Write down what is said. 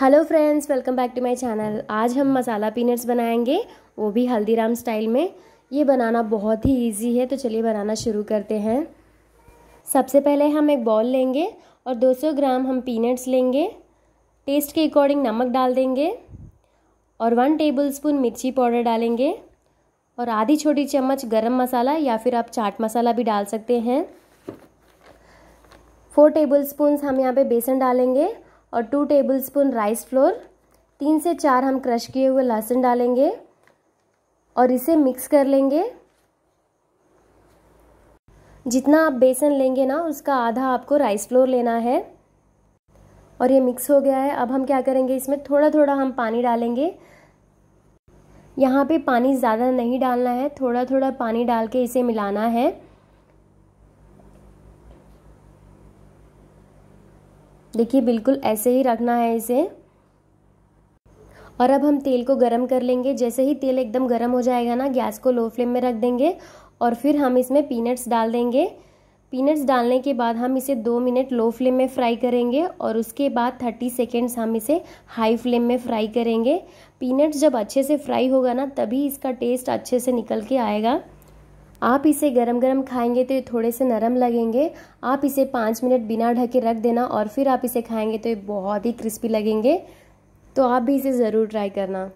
hello friends welcome back to my channel आज हम मसाला peanuts बनाएंगे वो भी हल्दीराम स्टाइल में ये बनाना बहुत ही इजी है तो चलिए बनाना शुरू करते हैं सबसे पहले हम एक बॉल लेंगे और 200 ग्राम हम पीनट्स लेंगे टेस्ट के अकॉर्डिंग नमक डाल देंगे और वन टेबलस्पून मिर्ची पाउडर डालेंगे और आधी छोटी चम्मच गर्म मसाला या फिर आप चाट मसाला भी डाल सकते हैं फोर टेबल हम यहाँ पर बेसन डालेंगे और टू टेबलस्पून राइस फ्लोर तीन से चार हम क्रश किए हुए लहसुन डालेंगे और इसे मिक्स कर लेंगे जितना आप बेसन लेंगे ना उसका आधा आपको राइस फ्लोर लेना है और ये मिक्स हो गया है अब हम क्या करेंगे इसमें थोड़ा थोड़ा हम पानी डालेंगे यहाँ पे पानी ज़्यादा नहीं डालना है थोड़ा थोड़ा पानी डाल के इसे मिलाना है देखिए बिल्कुल ऐसे ही रखना है इसे और अब हम तेल को गरम कर लेंगे जैसे ही तेल एकदम गरम हो जाएगा ना गैस को लो फ्लेम में रख देंगे और फिर हम इसमें पीनट्स डाल देंगे पीनट्स डालने के बाद हम इसे दो मिनट लो फ्लेम में फ्राई करेंगे और उसके बाद थर्टी सेकेंड्स हम इसे हाई फ्लेम में फ्राई करेंगे पीनट्स जब अच्छे से फ्राई होगा ना तभी इसका टेस्ट अच्छे से निकल के आएगा आप इसे गरम गरम खाएंगे तो ये थोड़े से नरम लगेंगे आप इसे पाँच मिनट बिना ढके रख देना और फिर आप इसे खाएंगे तो ये बहुत ही क्रिस्पी लगेंगे तो आप भी इसे ज़रूर ट्राई करना